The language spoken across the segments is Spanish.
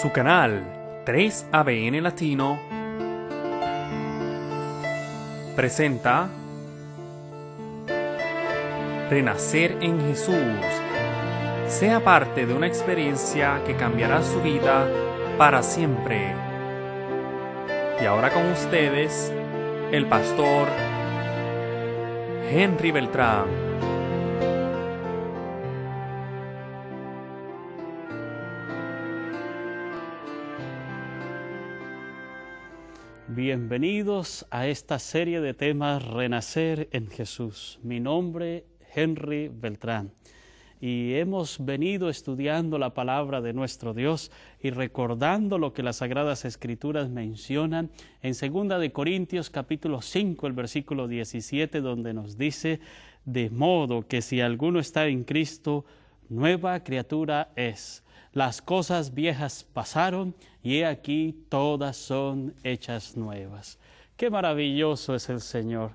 su canal 3ABN Latino presenta Renacer en Jesús. Sea parte de una experiencia que cambiará su vida para siempre. Y ahora con ustedes, el pastor Henry Beltrán. Bienvenidos a esta serie de temas Renacer en Jesús. Mi nombre, Henry Beltrán. Y hemos venido estudiando la palabra de nuestro Dios y recordando lo que las Sagradas Escrituras mencionan en segunda de Corintios capítulo 5, el versículo 17, donde nos dice, de modo que si alguno está en Cristo, nueva criatura es. Las cosas viejas pasaron y he aquí todas son hechas nuevas. Qué maravilloso es el Señor.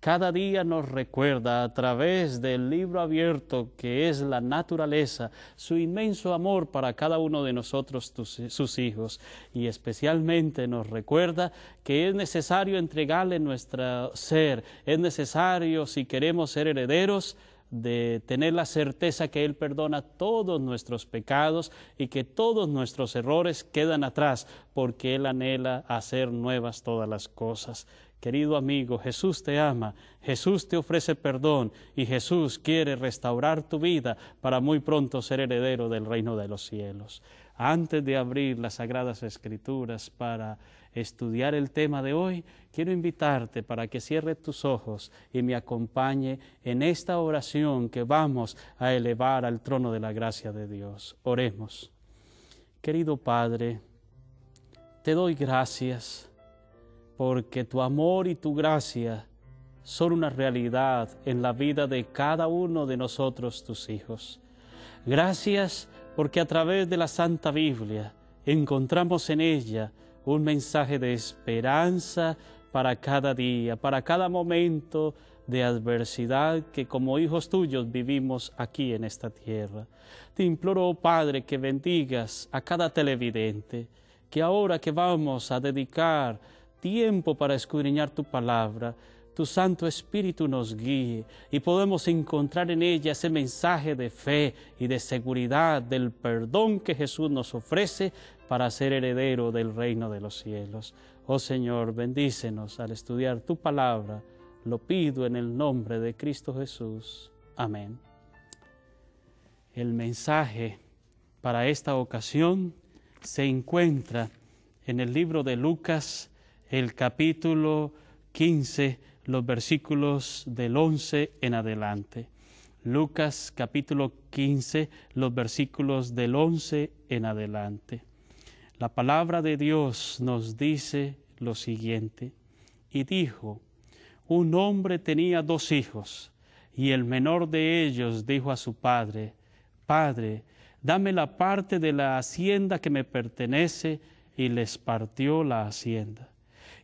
Cada día nos recuerda a través del libro abierto que es la naturaleza, su inmenso amor para cada uno de nosotros, sus hijos. Y especialmente nos recuerda que es necesario entregarle nuestro ser, es necesario si queremos ser herederos, de tener la certeza que Él perdona todos nuestros pecados y que todos nuestros errores quedan atrás, porque Él anhela hacer nuevas todas las cosas. Querido amigo, Jesús te ama, Jesús te ofrece perdón y Jesús quiere restaurar tu vida para muy pronto ser heredero del reino de los cielos antes de abrir las Sagradas Escrituras para estudiar el tema de hoy, quiero invitarte para que cierre tus ojos y me acompañe en esta oración que vamos a elevar al trono de la gracia de Dios. Oremos. Querido Padre, te doy gracias porque tu amor y tu gracia son una realidad en la vida de cada uno de nosotros, tus hijos. Gracias porque a través de la Santa Biblia encontramos en ella un mensaje de esperanza para cada día, para cada momento de adversidad que como hijos tuyos vivimos aquí en esta tierra. Te imploro, oh Padre, que bendigas a cada televidente, que ahora que vamos a dedicar tiempo para escudriñar tu palabra, tu Santo Espíritu nos guíe y podemos encontrar en ella ese mensaje de fe y de seguridad del perdón que Jesús nos ofrece para ser heredero del reino de los cielos. Oh Señor, bendícenos al estudiar tu palabra. Lo pido en el nombre de Cristo Jesús. Amén. El mensaje para esta ocasión se encuentra en el libro de Lucas, el capítulo 15, los versículos del 11 en adelante. Lucas capítulo 15, los versículos del 11 en adelante. La palabra de Dios nos dice lo siguiente, y dijo, un hombre tenía dos hijos, y el menor de ellos dijo a su padre, Padre, dame la parte de la hacienda que me pertenece, y les partió la hacienda.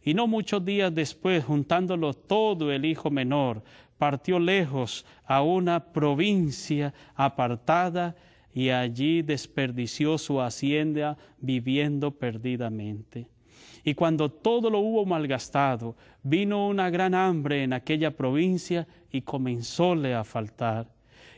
Y no muchos días después, juntándolo todo el hijo menor, partió lejos a una provincia apartada y allí desperdició su hacienda viviendo perdidamente. Y cuando todo lo hubo malgastado, vino una gran hambre en aquella provincia y comenzóle a faltar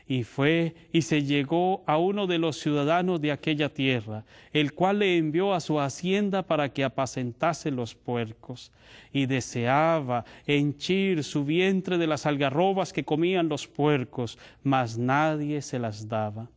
y fue y se llegó a uno de los ciudadanos de aquella tierra, el cual le envió a su hacienda para que apacentase los puercos, y deseaba henchir su vientre de las algarrobas que comían los puercos, mas nadie se las daba.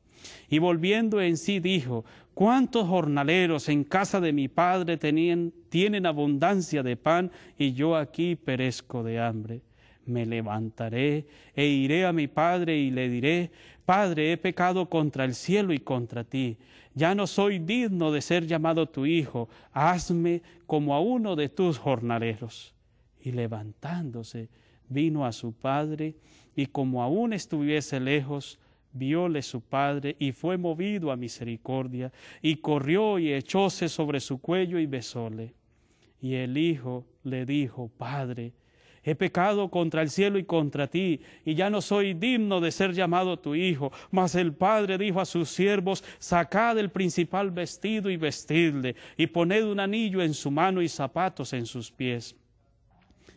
Y volviendo en sí dijo, ¿cuántos jornaleros en casa de mi padre tienen abundancia de pan y yo aquí perezco de hambre? me levantaré e iré a mi padre y le diré, Padre, he pecado contra el cielo y contra ti. Ya no soy digno de ser llamado tu hijo. Hazme como a uno de tus jornaleros. Y levantándose, vino a su padre, y como aún estuviese lejos, viole su padre, y fue movido a misericordia, y corrió y echóse sobre su cuello y besóle. Y el hijo le dijo, Padre, He pecado contra el cielo y contra ti, y ya no soy digno de ser llamado tu hijo. Mas el padre dijo a sus siervos, sacad el principal vestido y vestidle, y poned un anillo en su mano y zapatos en sus pies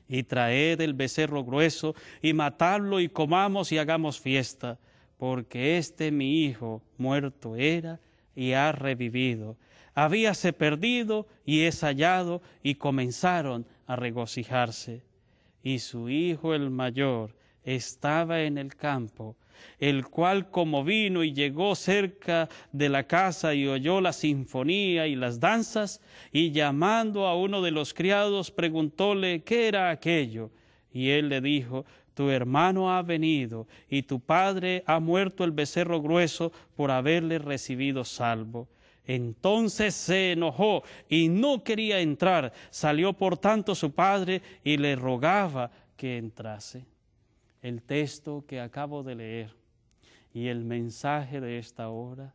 y traed el becerro grueso y matadlo y comamos y hagamos fiesta, porque este mi hijo muerto era y ha revivido. Habíase perdido y es hallado y comenzaron a regocijarse y su hijo el mayor estaba en el campo, el cual como vino y llegó cerca de la casa y oyó la sinfonía y las danzas, y llamando a uno de los criados preguntóle qué era aquello, y él le dijo, tu hermano ha venido y tu padre ha muerto el becerro grueso por haberle recibido salvo. Entonces se enojó y no quería entrar. Salió por tanto su padre y le rogaba que entrase. El texto que acabo de leer y el mensaje de esta hora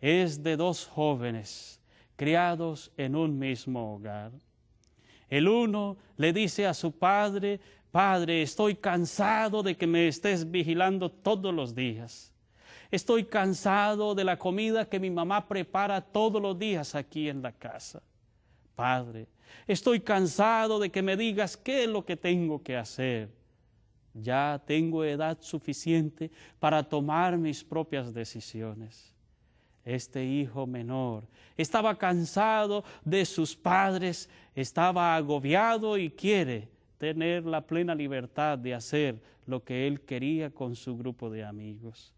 es de dos jóvenes criados en un mismo hogar. El uno le dice a su padre, Padre, estoy cansado de que me estés vigilando todos los días. Estoy cansado de la comida que mi mamá prepara todos los días aquí en la casa. Padre, estoy cansado de que me digas qué es lo que tengo que hacer. Ya tengo edad suficiente para tomar mis propias decisiones. Este hijo menor estaba cansado de sus padres, estaba agobiado y quiere tener la plena libertad de hacer lo que él quería con su grupo de amigos.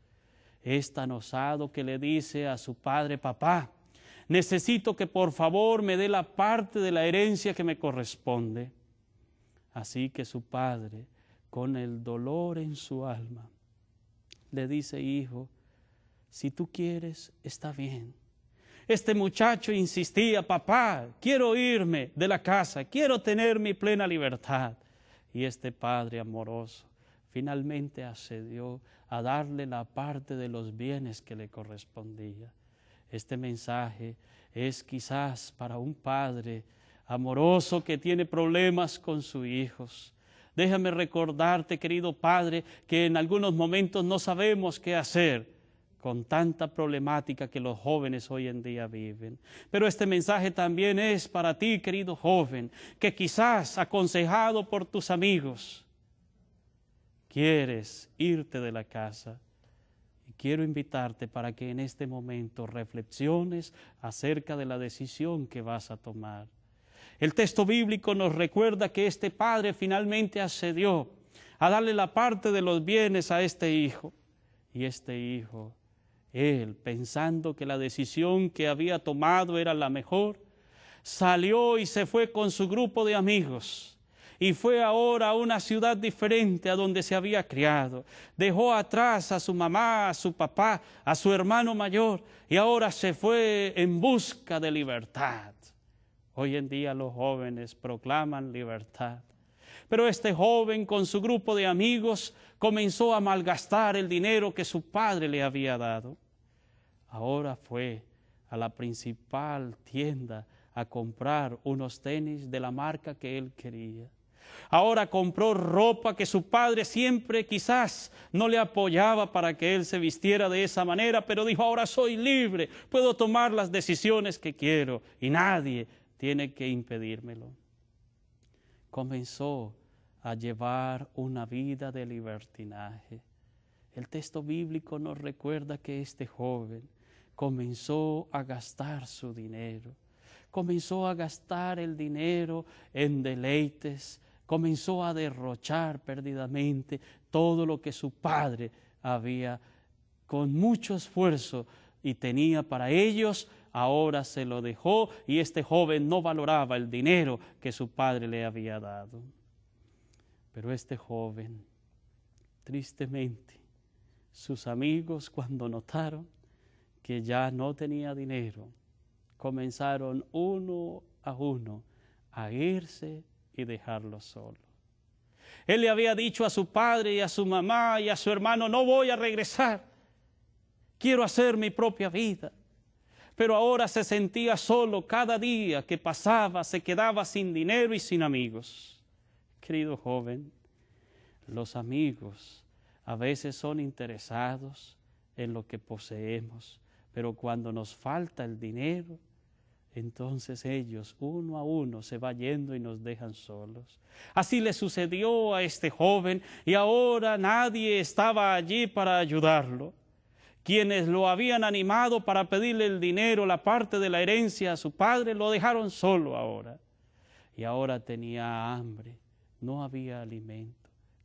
Es tan osado que le dice a su padre, papá, necesito que por favor me dé la parte de la herencia que me corresponde. Así que su padre, con el dolor en su alma, le dice, hijo, si tú quieres, está bien. Este muchacho insistía, papá, quiero irme de la casa, quiero tener mi plena libertad. Y este padre amoroso finalmente accedió a darle la parte de los bienes que le correspondía. Este mensaje es quizás para un padre amoroso que tiene problemas con sus hijos. Déjame recordarte, querido padre, que en algunos momentos no sabemos qué hacer con tanta problemática que los jóvenes hoy en día viven. Pero este mensaje también es para ti, querido joven, que quizás aconsejado por tus amigos, quieres irte de la casa. Y quiero invitarte para que en este momento reflexiones acerca de la decisión que vas a tomar. El texto bíblico nos recuerda que este padre finalmente accedió a darle la parte de los bienes a este hijo. Y este hijo, él, pensando que la decisión que había tomado era la mejor, salió y se fue con su grupo de amigos y fue ahora a una ciudad diferente a donde se había criado. Dejó atrás a su mamá, a su papá, a su hermano mayor y ahora se fue en busca de libertad. Hoy en día los jóvenes proclaman libertad. Pero este joven con su grupo de amigos comenzó a malgastar el dinero que su padre le había dado. Ahora fue a la principal tienda a comprar unos tenis de la marca que él quería. Ahora compró ropa que su padre siempre quizás no le apoyaba para que él se vistiera de esa manera, pero dijo, ahora soy libre, puedo tomar las decisiones que quiero y nadie tiene que impedírmelo. Comenzó a llevar una vida de libertinaje. El texto bíblico nos recuerda que este joven comenzó a gastar su dinero, comenzó a gastar el dinero en deleites, comenzó a derrochar perdidamente todo lo que su padre había con mucho esfuerzo y tenía para ellos, ahora se lo dejó y este joven no valoraba el dinero que su padre le había dado. Pero este joven, tristemente, sus amigos cuando notaron que ya no tenía dinero, comenzaron uno a uno a irse y dejarlo solo. Él le había dicho a su padre y a su mamá y a su hermano, no voy a regresar, quiero hacer mi propia vida. Pero ahora se sentía solo cada día que pasaba, se quedaba sin dinero y sin amigos. Querido joven, los amigos a veces son interesados en lo que poseemos, pero cuando nos falta el dinero, entonces ellos uno a uno se va yendo y nos dejan solos. Así le sucedió a este joven y ahora nadie estaba allí para ayudarlo. Quienes lo habían animado para pedirle el dinero, la parte de la herencia a su padre, lo dejaron solo ahora. Y ahora tenía hambre, no había alimento.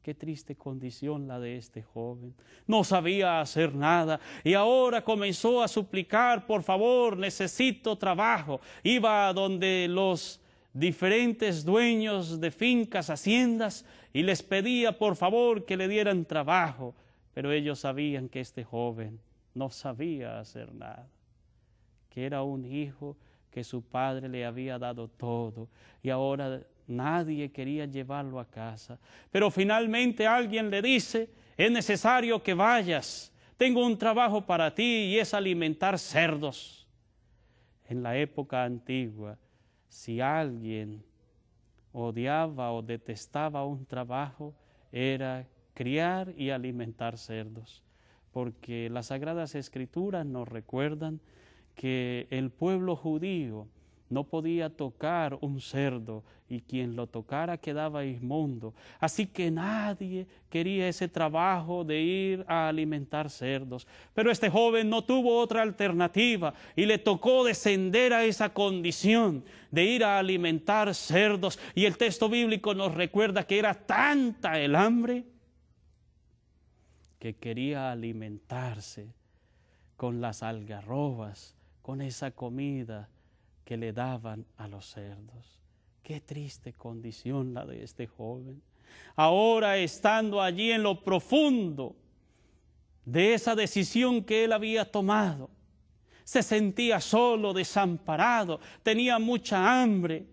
Qué triste condición la de este joven. No sabía hacer nada y ahora comenzó a suplicar, por favor, necesito trabajo. Iba a donde los diferentes dueños de fincas, haciendas, y les pedía, por favor, que le dieran trabajo. Pero ellos sabían que este joven no sabía hacer nada, que era un hijo que su padre le había dado todo y ahora Nadie quería llevarlo a casa. Pero finalmente alguien le dice, es necesario que vayas, tengo un trabajo para ti y es alimentar cerdos. En la época antigua, si alguien odiaba o detestaba un trabajo, era criar y alimentar cerdos, porque las sagradas escrituras nos recuerdan que el pueblo judío no podía tocar un cerdo y quien lo tocara quedaba inmundo. Así que nadie quería ese trabajo de ir a alimentar cerdos. Pero este joven no tuvo otra alternativa y le tocó descender a esa condición de ir a alimentar cerdos. Y el texto bíblico nos recuerda que era tanta el hambre que quería alimentarse con las algarrobas, con esa comida que le daban a los cerdos. Qué triste condición la de este joven. Ahora estando allí en lo profundo de esa decisión que él había tomado, se sentía solo, desamparado, tenía mucha hambre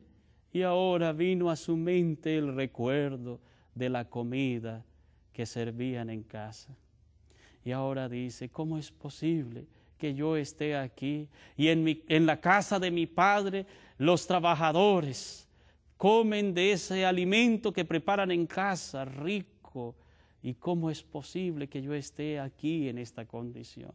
y ahora vino a su mente el recuerdo de la comida que servían en casa. Y ahora dice, ¿cómo es posible? que yo esté aquí y en, en la casa de mi Padre los trabajadores comen de ese alimento que preparan en casa, rico. ¿Y cómo es posible que yo esté aquí en esta condición?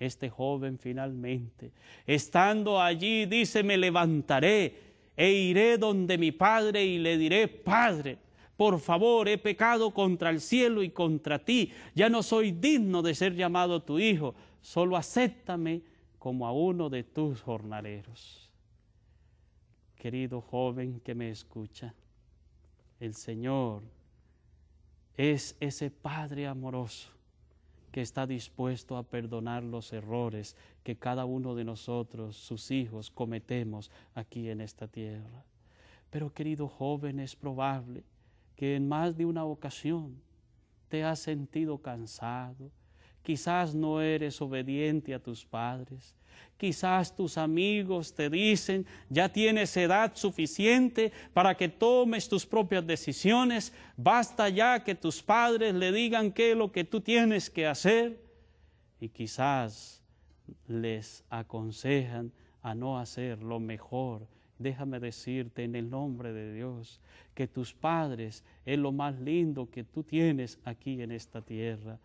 Este joven finalmente, estando allí, dice, me levantaré e iré donde mi padre y le diré, Padre, por favor, he pecado contra el cielo y contra ti, ya no soy digno de ser llamado tu hijo solo acéptame como a uno de tus jornaleros. Querido joven que me escucha, el Señor es ese Padre amoroso que está dispuesto a perdonar los errores que cada uno de nosotros, sus hijos, cometemos aquí en esta tierra. Pero querido joven, es probable que en más de una ocasión te has sentido cansado, Quizás no eres obediente a tus padres. Quizás tus amigos te dicen, ya tienes edad suficiente para que tomes tus propias decisiones, basta ya que tus padres le digan qué es lo que tú tienes que hacer. Y quizás les aconsejan a no hacer lo mejor. Déjame decirte en el nombre de Dios que tus padres es lo más lindo que tú tienes aquí en esta tierra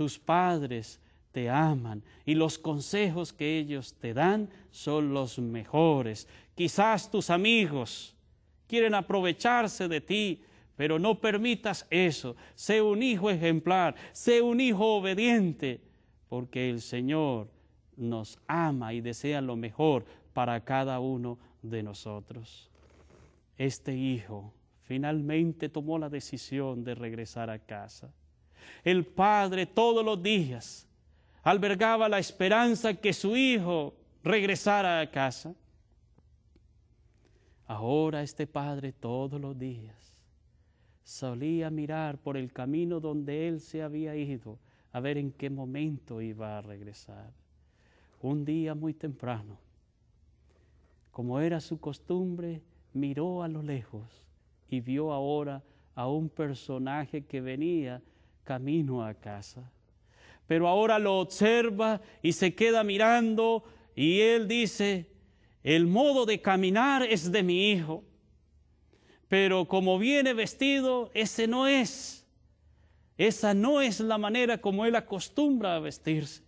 tus padres te aman y los consejos que ellos te dan son los mejores. Quizás tus amigos quieren aprovecharse de ti, pero no permitas eso. Sé un hijo ejemplar, sé un hijo obediente, porque el Señor nos ama y desea lo mejor para cada uno de nosotros. Este hijo finalmente tomó la decisión de regresar a casa el Padre todos los días albergaba la esperanza que su Hijo regresara a casa. Ahora este Padre todos los días solía mirar por el camino donde él se había ido a ver en qué momento iba a regresar. Un día muy temprano, como era su costumbre, miró a lo lejos y vio ahora a un personaje que venía camino a casa. Pero ahora lo observa y se queda mirando y él dice, el modo de caminar es de mi hijo, pero como viene vestido, ese no es. Esa no es la manera como él acostumbra a vestirse.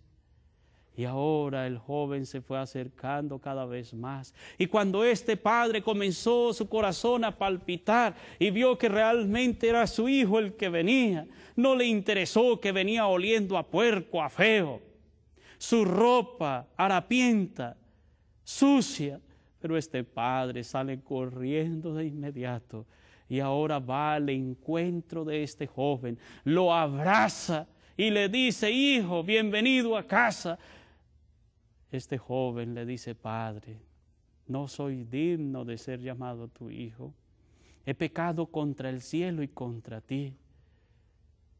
Y ahora el joven se fue acercando cada vez más. Y cuando este padre comenzó su corazón a palpitar y vio que realmente era su hijo el que venía, no le interesó que venía oliendo a puerco, a feo, su ropa harapienta, sucia. Pero este padre sale corriendo de inmediato y ahora va al encuentro de este joven, lo abraza y le dice, hijo, bienvenido a casa este joven le dice, Padre, no soy digno de ser llamado tu hijo. He pecado contra el cielo y contra ti.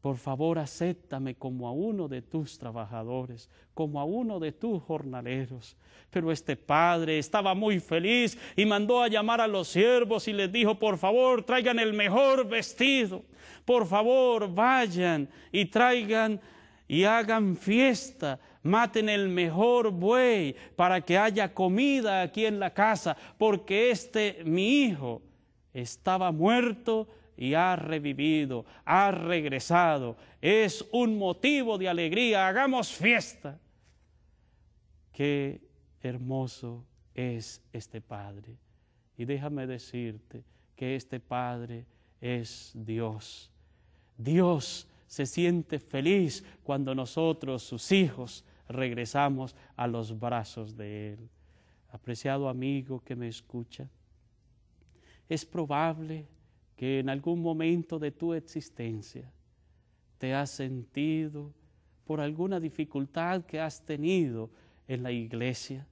Por favor, acéptame como a uno de tus trabajadores, como a uno de tus jornaleros. Pero este padre estaba muy feliz y mandó a llamar a los siervos y les dijo, por favor, traigan el mejor vestido. Por favor, vayan y traigan y hagan fiesta maten el mejor buey para que haya comida aquí en la casa, porque este mi hijo estaba muerto y ha revivido, ha regresado. Es un motivo de alegría, hagamos fiesta. Qué hermoso es este Padre. Y déjame decirte que este Padre es Dios. Dios se siente feliz cuando nosotros, sus hijos, regresamos a los brazos de Él. Apreciado amigo que me escucha, es probable que en algún momento de tu existencia te has sentido por alguna dificultad que has tenido en la iglesia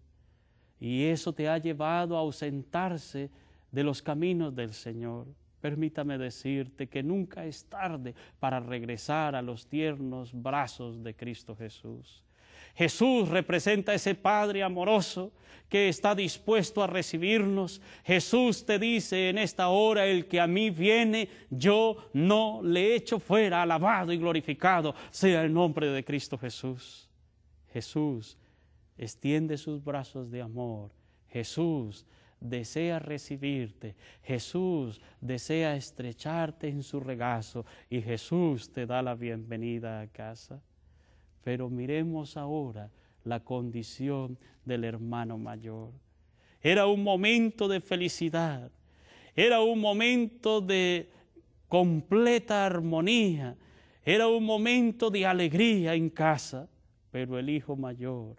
y eso te ha llevado a ausentarse de los caminos del Señor. Permítame decirte que nunca es tarde para regresar a los tiernos brazos de Cristo Jesús. Jesús representa a ese Padre amoroso que está dispuesto a recibirnos. Jesús te dice en esta hora, el que a mí viene, yo no le echo fuera, alabado y glorificado sea el nombre de Cristo Jesús. Jesús extiende sus brazos de amor. Jesús desea recibirte. Jesús desea estrecharte en su regazo y Jesús te da la bienvenida a casa. Pero miremos ahora la condición del hermano mayor. Era un momento de felicidad, era un momento de completa armonía, era un momento de alegría en casa, pero el hijo mayor,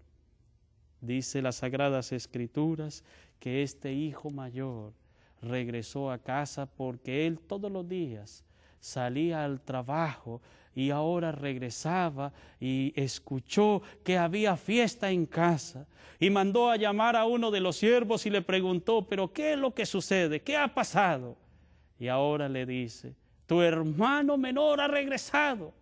dice las sagradas escrituras, que este hijo mayor regresó a casa porque él todos los días salía al trabajo y ahora regresaba y escuchó que había fiesta en casa y mandó a llamar a uno de los siervos y le preguntó, pero ¿qué es lo que sucede? ¿Qué ha pasado? Y ahora le dice, tu hermano menor ha regresado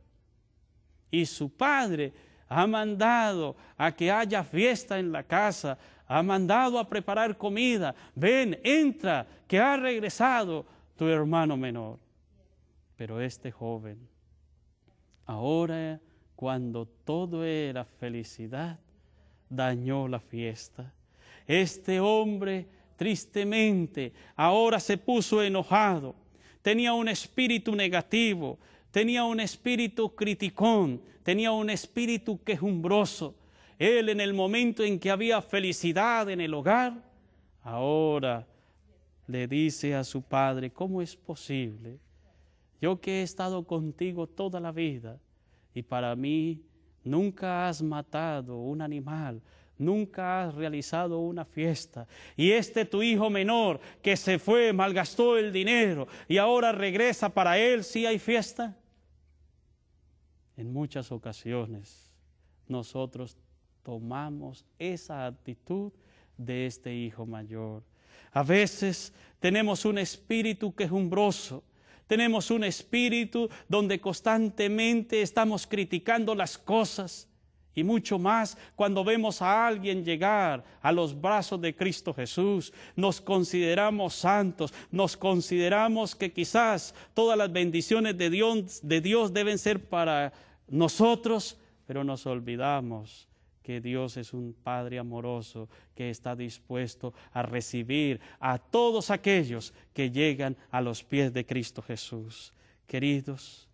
y su padre ha mandado a que haya fiesta en la casa, ha mandado a preparar comida, ven, entra, que ha regresado tu hermano menor. Pero este joven Ahora, cuando todo era felicidad, dañó la fiesta. Este hombre, tristemente, ahora se puso enojado. Tenía un espíritu negativo, tenía un espíritu criticón, tenía un espíritu quejumbroso. Él en el momento en que había felicidad en el hogar, ahora le dice a su padre, ¿cómo es posible? Yo que he estado contigo toda la vida y para mí nunca has matado un animal, nunca has realizado una fiesta. Y este tu hijo menor que se fue, malgastó el dinero y ahora regresa para él, si hay fiesta. En muchas ocasiones nosotros tomamos esa actitud de este hijo mayor. A veces tenemos un espíritu quejumbroso tenemos un espíritu donde constantemente estamos criticando las cosas y mucho más cuando vemos a alguien llegar a los brazos de Cristo Jesús, nos consideramos santos, nos consideramos que quizás todas las bendiciones de Dios, de Dios deben ser para nosotros, pero nos olvidamos que Dios es un Padre amoroso que está dispuesto a recibir a todos aquellos que llegan a los pies de Cristo Jesús. Queridos,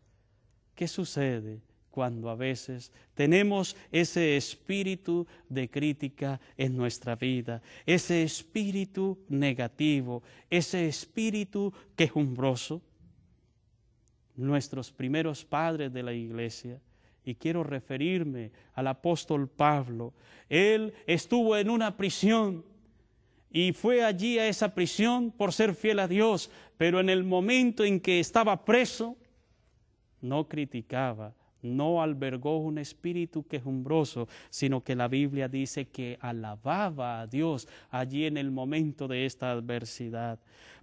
¿qué sucede cuando a veces tenemos ese espíritu de crítica en nuestra vida, ese espíritu negativo, ese espíritu quejumbroso? Nuestros primeros padres de la iglesia y quiero referirme al apóstol Pablo. Él estuvo en una prisión y fue allí a esa prisión por ser fiel a Dios, pero en el momento en que estaba preso, no criticaba no albergó un espíritu quejumbroso, sino que la Biblia dice que alababa a Dios allí en el momento de esta adversidad.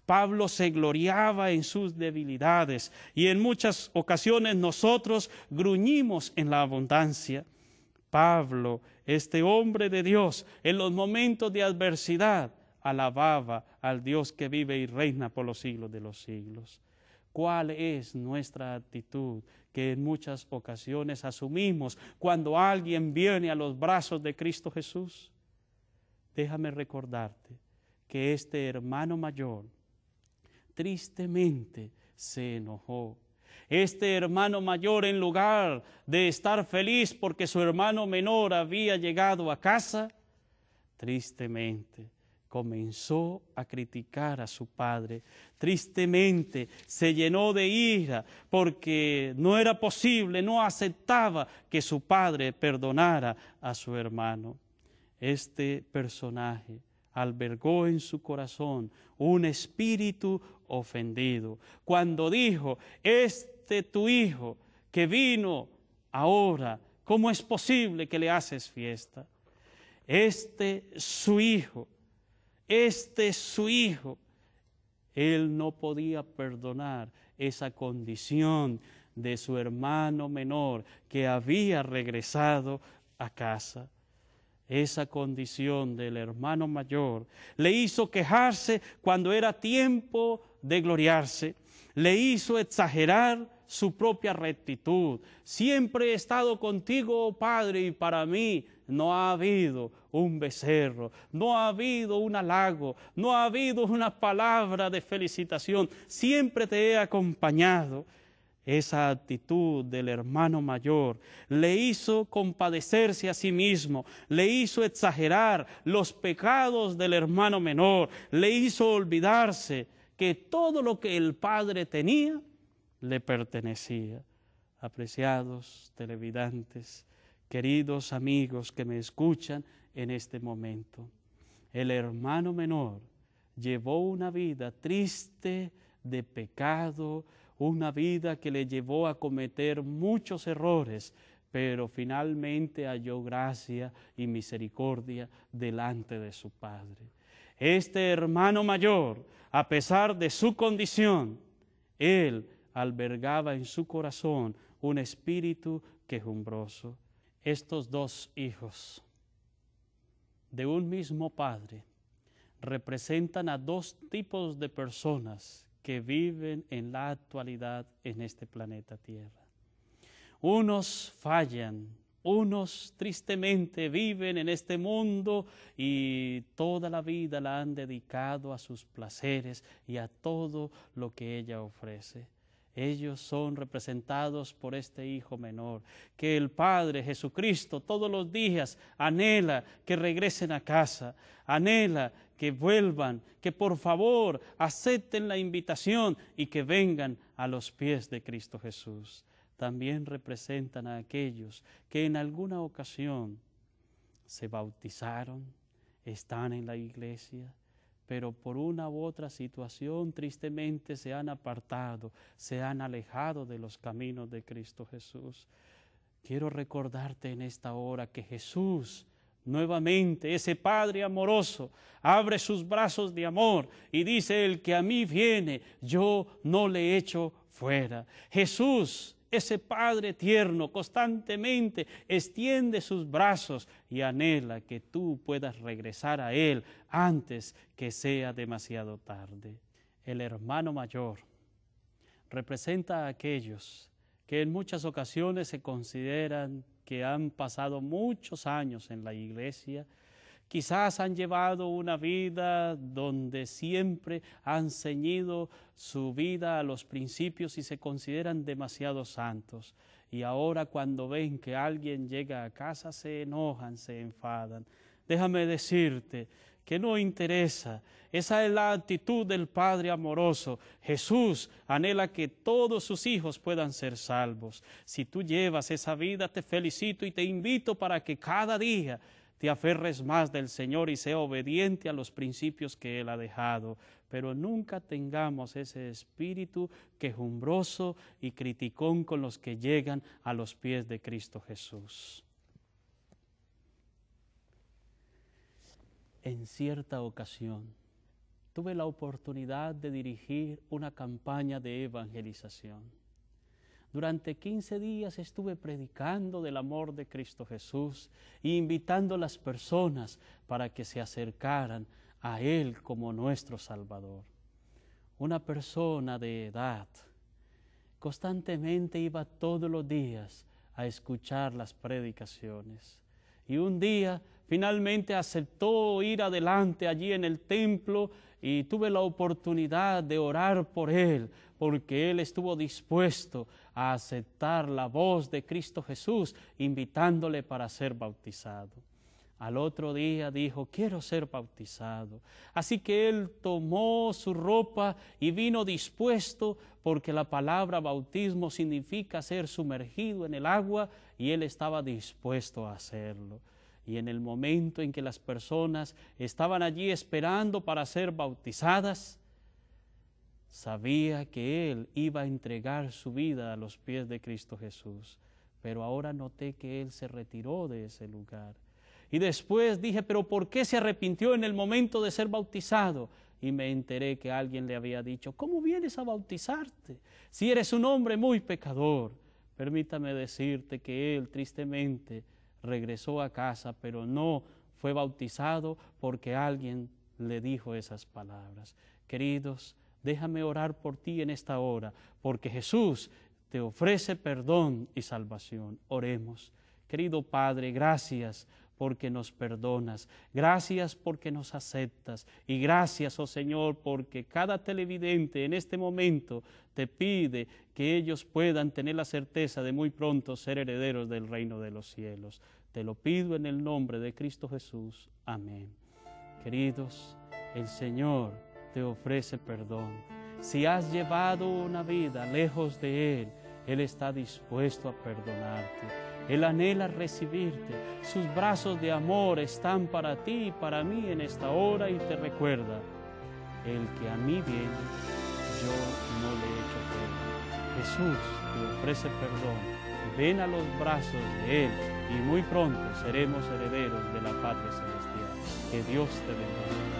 Pablo se gloriaba en sus debilidades y en muchas ocasiones nosotros gruñimos en la abundancia. Pablo, este hombre de Dios, en los momentos de adversidad, alababa al Dios que vive y reina por los siglos de los siglos cuál es nuestra actitud que en muchas ocasiones asumimos cuando alguien viene a los brazos de Cristo Jesús. Déjame recordarte que este hermano mayor tristemente se enojó. Este hermano mayor, en lugar de estar feliz porque su hermano menor había llegado a casa, tristemente comenzó a criticar a su padre. Tristemente se llenó de ira porque no era posible, no aceptaba que su padre perdonara a su hermano. Este personaje albergó en su corazón un espíritu ofendido cuando dijo, este tu hijo que vino ahora, ¿cómo es posible que le haces fiesta? Este su hijo este es su hijo. Él no podía perdonar esa condición de su hermano menor que había regresado a casa. Esa condición del hermano mayor le hizo quejarse cuando era tiempo de gloriarse, le hizo exagerar su propia rectitud. Siempre he estado contigo, oh Padre, y para mí no ha habido un becerro, no ha habido un halago, no ha habido una palabra de felicitación. Siempre te he acompañado. Esa actitud del hermano mayor le hizo compadecerse a sí mismo, le hizo exagerar los pecados del hermano menor, le hizo olvidarse que todo lo que el Padre tenía le pertenecía. Apreciados televidentes, queridos amigos que me escuchan en este momento, el hermano menor llevó una vida triste de pecado, una vida que le llevó a cometer muchos errores, pero finalmente halló gracia y misericordia delante de su Padre. Este hermano mayor, a pesar de su condición, él albergaba en su corazón un espíritu quejumbroso. Estos dos hijos de un mismo padre representan a dos tipos de personas que viven en la actualidad en este planeta Tierra. Unos fallan unos tristemente viven en este mundo y toda la vida la han dedicado a sus placeres y a todo lo que ella ofrece. Ellos son representados por este Hijo menor, que el Padre Jesucristo todos los días anhela que regresen a casa, anhela que vuelvan, que por favor acepten la invitación y que vengan a los pies de Cristo Jesús también representan a aquellos que en alguna ocasión se bautizaron, están en la iglesia, pero por una u otra situación tristemente se han apartado, se han alejado de los caminos de Cristo Jesús. Quiero recordarte en esta hora que Jesús nuevamente, ese Padre amoroso, abre sus brazos de amor y dice, el que a mí viene, yo no le echo fuera. Jesús ese Padre tierno constantemente extiende sus brazos y anhela que tú puedas regresar a Él antes que sea demasiado tarde. El hermano mayor representa a aquellos que en muchas ocasiones se consideran que han pasado muchos años en la iglesia, Quizás han llevado una vida donde siempre han ceñido su vida a los principios y se consideran demasiado santos. Y ahora cuando ven que alguien llega a casa se enojan, se enfadan. Déjame decirte que no interesa. Esa es la actitud del Padre amoroso. Jesús anhela que todos sus hijos puedan ser salvos. Si tú llevas esa vida, te felicito y te invito para que cada día te aferres más del Señor y sea obediente a los principios que Él ha dejado. Pero nunca tengamos ese espíritu quejumbroso y criticón con los que llegan a los pies de Cristo Jesús. En cierta ocasión tuve la oportunidad de dirigir una campaña de evangelización durante 15 días estuve predicando del amor de Cristo Jesús e invitando a las personas para que se acercaran a Él como nuestro Salvador. Una persona de edad constantemente iba todos los días a escuchar las predicaciones. Y un día finalmente aceptó ir adelante allí en el templo y tuve la oportunidad de orar por él, porque él estuvo dispuesto a aceptar la voz de Cristo Jesús, invitándole para ser bautizado. Al otro día dijo, quiero ser bautizado. Así que él tomó su ropa y vino dispuesto porque la palabra bautismo significa ser sumergido en el agua y él estaba dispuesto a hacerlo. Y en el momento en que las personas estaban allí esperando para ser bautizadas, sabía que Él iba a entregar su vida a los pies de Cristo Jesús. Pero ahora noté que Él se retiró de ese lugar. Y después dije, pero ¿por qué se arrepintió en el momento de ser bautizado? Y me enteré que alguien le había dicho, ¿cómo vienes a bautizarte si eres un hombre muy pecador? Permítame decirte que Él tristemente regresó a casa, pero no fue bautizado porque alguien le dijo esas palabras. Queridos, déjame orar por ti en esta hora, porque Jesús te ofrece perdón y salvación. Oremos. Querido Padre, gracias porque nos perdonas. Gracias porque nos aceptas. Y gracias, oh Señor, porque cada televidente en este momento te pide que ellos puedan tener la certeza de muy pronto ser herederos del reino de los cielos. Te lo pido en el nombre de Cristo Jesús. Amén. Queridos, el Señor te ofrece perdón. Si has llevado una vida lejos de Él, él está dispuesto a perdonarte. Él anhela recibirte. Sus brazos de amor están para ti y para mí en esta hora y te recuerda, el que a mí viene, yo no le echo pena. Jesús te ofrece perdón. Ven a los brazos de Él y muy pronto seremos herederos de la patria celestial. Que Dios te bendiga.